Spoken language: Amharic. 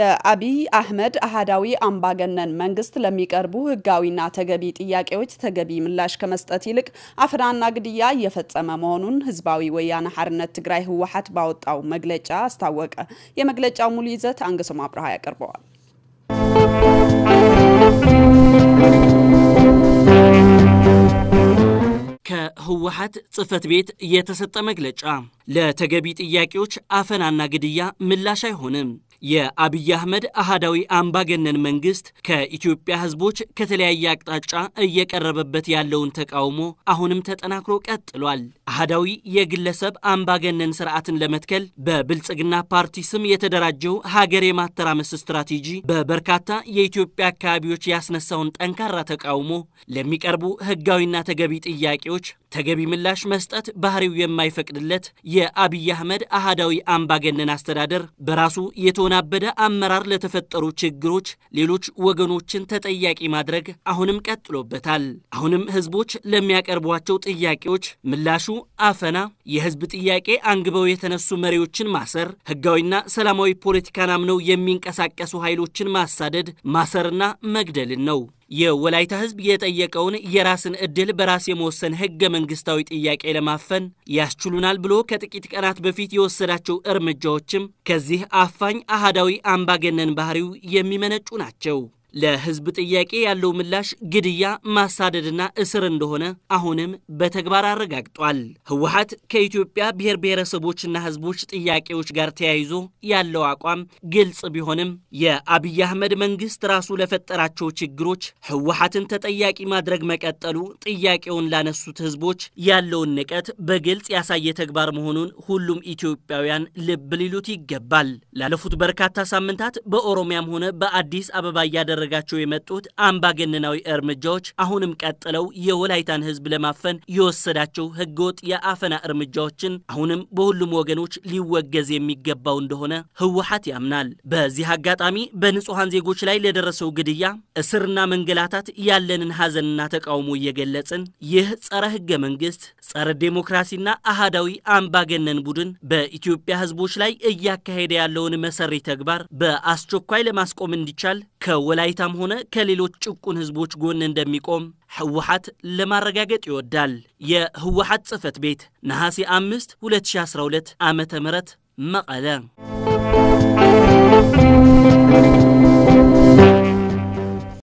የአቢይ አህመድ አህዳዊ አምባገነን መንግስት ለሚቀርቡ ህጋዊና ተገቢ ጥያቄዎች ተገቢ ምላሽ ከመስጠት ይልቅ አፈናና ግድያ እየፈጸመ መሆኑን ህዝባዊ ወያነ ሓርነት ትግራይ ህወሓት ባወጣው መግለጫ አስታወቀ። የመግለጫው ሙሉ ይዘት አንግሶም አብርሃ ያቀርበዋል። ከህወሓት ጽህፈት ቤት የተሰጠ መግለጫ ለተገቢ ጥያቄዎች አፈናና ግድያ ምላሽ አይሆንም የአብይ አህመድ አህዳዊ አምባገነን መንግስት ከኢትዮጵያ ህዝቦች ከተለያየ አቅጣጫ እየቀረበበት ያለውን ተቃውሞ አሁንም ተጠናክሮ ቀጥሏል። አህዳዊ የግለሰብ አምባገነን ስርዓትን ለመትከል በብልጽግና ፓርቲ ስም የተደራጀው ሀገር የማተራመስ ስትራቴጂ በበርካታ የኢትዮጵያ አካባቢዎች ያስነሳውን ጠንካራ ተቃውሞ ለሚቀርቡ ህጋዊና ተገቢ ጥያቄዎች ተገቢ ምላሽ መስጠት ባህሪው የማይፈቅድለት የአብይ አህመድ አህዳዊ አምባገነን አስተዳደር በራሱ የተወናበደ አመራር ለተፈጠሩ ችግሮች ሌሎች ወገኖችን ተጠያቂ ማድረግ አሁንም ቀጥሎበታል። አሁንም ህዝቦች ለሚያቀርቧቸው ጥያቄዎች ምላሹ አፈና፣ የህዝብ ጥያቄ አንግበው የተነሱ መሪዎችን ማሰር፣ ህጋዊና ሰላማዊ ፖለቲካን አምነው የሚንቀሳቀሱ ኃይሎችን ማሳደድ፣ ማሰርና መግደልን ነው። የወላይታ ህዝብ የጠየቀውን የራስን ዕድል በራስ የመወሰን ህገ መንግስታዊ ጥያቄ ለማፈን ያስችሉናል ብሎ ከጥቂት ቀናት በፊት የወሰዳቸው እርምጃዎችም ከዚህ አፋኝ አህዳዊ አምባገነን ባህሪው የሚመነጩ ናቸው። ለህዝብ ጥያቄ ያለው ምላሽ ግድያ፣ ማሳደድና እስር እንደሆነ አሁንም በተግባር አረጋግጧል። ህወሀት ከኢትዮጵያ ብሔር ብሔረሰቦችና ህዝቦች ጥያቄዎች ጋር ተያይዞ ያለው አቋም ግልጽ ቢሆንም የአብይ አህመድ መንግስት ራሱ ለፈጠራቸው ችግሮች ህወሀትን ተጠያቂ ማድረግ መቀጠሉ ጥያቄውን ላነሱት ህዝቦች ያለውን ንቀት በግልጽ ያሳየ ተግባር መሆኑን ሁሉም ኢትዮጵያውያን ልብ ሊሉት ይገባል። ላለፉት በርካታ ሳምንታት በኦሮሚያም ሆነ በአዲስ አበባ እያደረገ እያደረጋቸው የመጡት አምባገነናዊ እርምጃዎች አሁንም ቀጥለው የወላይታን ህዝብ ለማፈን የወሰዳቸው ህገወጥ የአፈና እርምጃዎችን አሁንም በሁሉም ወገኖች ሊወገዝ የሚገባው እንደሆነ ህወሀት ያምናል። በዚህ አጋጣሚ በንጹሐን ዜጎች ላይ ለደረሰው ግድያ፣ እስርና መንገላታት ያለንን ሐዘንና ተቃውሞ እየገለጽን ይህ ጸረ ህገ መንግስት ጸረ ዴሞክራሲና አህዳዊ አምባገነን ቡድን በኢትዮጵያ ህዝቦች ላይ እያካሄደ ያለውን መሰሪ ተግባር በአስቸኳይ ለማስቆም እንዲቻል ከወላይታም ሆነ ከሌሎች ጭቁን ህዝቦች ጎን እንደሚቆም ህወሓት ለማረጋገጥ ይወዳል። የህወሓት ጽህፈት ቤት ነሐሴ 5 2012 ዓ ም መቐለ